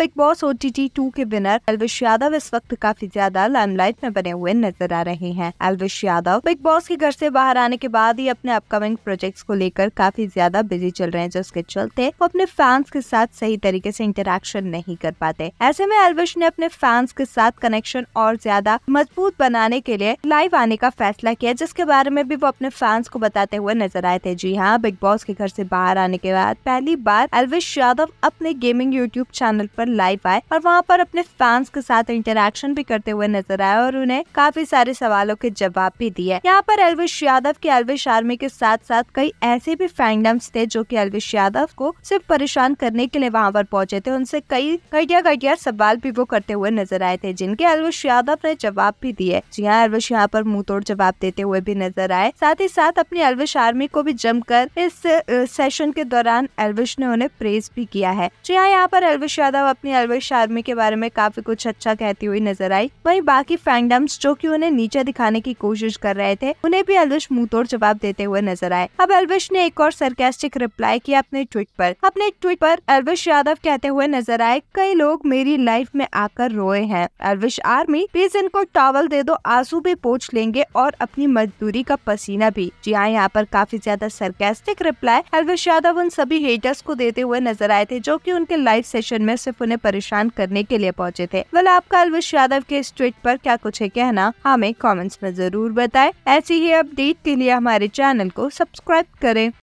big Boss O T T two के winner Elvish Yadav इस वक्त काफी ज्यादा लाइमलाइट में बने हुए नजर आ रहे हैं एलविश यादव बिग बॉस के घर से बाहर आने के बाद ही अपने अपकमिंग प्रोजेक्ट्स को लेकर काफी ज्यादा बिजी चल रहे हैं जिसके चलते वो अपने फैंस के साथ सही तरीके से इंटरेक्शन नहीं कर पाते ऐसे में एलविश ने अपने फैंस के साथ कनेक्शन और ज्यादा मजबूत बनाने के लिए लाइव आने का फैसला किया जिसके बारे में भी वो अपने फैंस को बताते हुए नजर आए थे जी हाँ बिग बॉस के घर से बाहर आने के बाद पहली बार एलविश यादव अपने गेमिंग यूट्यूब चैनल पर पर लाइव आए और वहाँ पर अपने फैंस के साथ इंटरेक्शन भी करते हुए नजर आए और उन्हें काफी सारे सवालों के जवाब भी दिए यहाँ पर अलविश यादव के अल्विश आर्मी के साथ साथ कई ऐसे भी फैंडम थे जो की अल्विश यादव को सिर्फ परेशान करने के लिए वहाँ पर पहुँचे थे उनसे कई घटिया घटिया सवाल भी वो करते हुए नजर आए थे जिनके अलविश यादव ने जवाब भी दिए जी हाँ एलविश यहाँ पर मुंह तोड़ जवाब देते हुए भी नजर आए साथ ही साथ अपनी अलविश आर्मी को भी जमकर इस सेशन के दौरान अलविश ने उन्हें प्रेज भी किया है जी हाँ यहाँ पर अलविश यादव अपनी अलवर शार्मी के बारे में काफी कुछ अच्छा कहती हुई नजर आई वही बाकी फैंगडम्स जो की उन्हें नीचे दिखाने की कोशिश कर रहे थे उन्हें भी अलविश मुंह तोड़ जवाब देते हुए नजर आए अब अलविश ने एक और सरकेस्टिक रिप्लाई किया अपने ट्वीट पर अपने ट्वीट पर अलविश यादव कहते हुए नजर आए कई लोग मेरी लाइफ में आकर रोए हैं अलविश आर्मी प्लीज इनको टॉवल दे दो आंसू भी पोछ लेंगे और अपनी मजदूरी का पसीना भी जी हाँ यहाँ पर काफी ज्यादा सरकेस्टिक रिप्लाई अलविश यादव उन सभी हेटर्स को देते हुए नजर आए थे जो की उनके लाइव सेशन में सिर्फ उन्हें परेशान करने के लिए पहुंचे थे वल आपका अलविश यादव के इस ट्वीट पर क्या कुछ है कहना हमें कमेंट्स में जरूर बताएं ऐसी ही अपडेट के लिए हमारे चैनल को सब्सक्राइब करें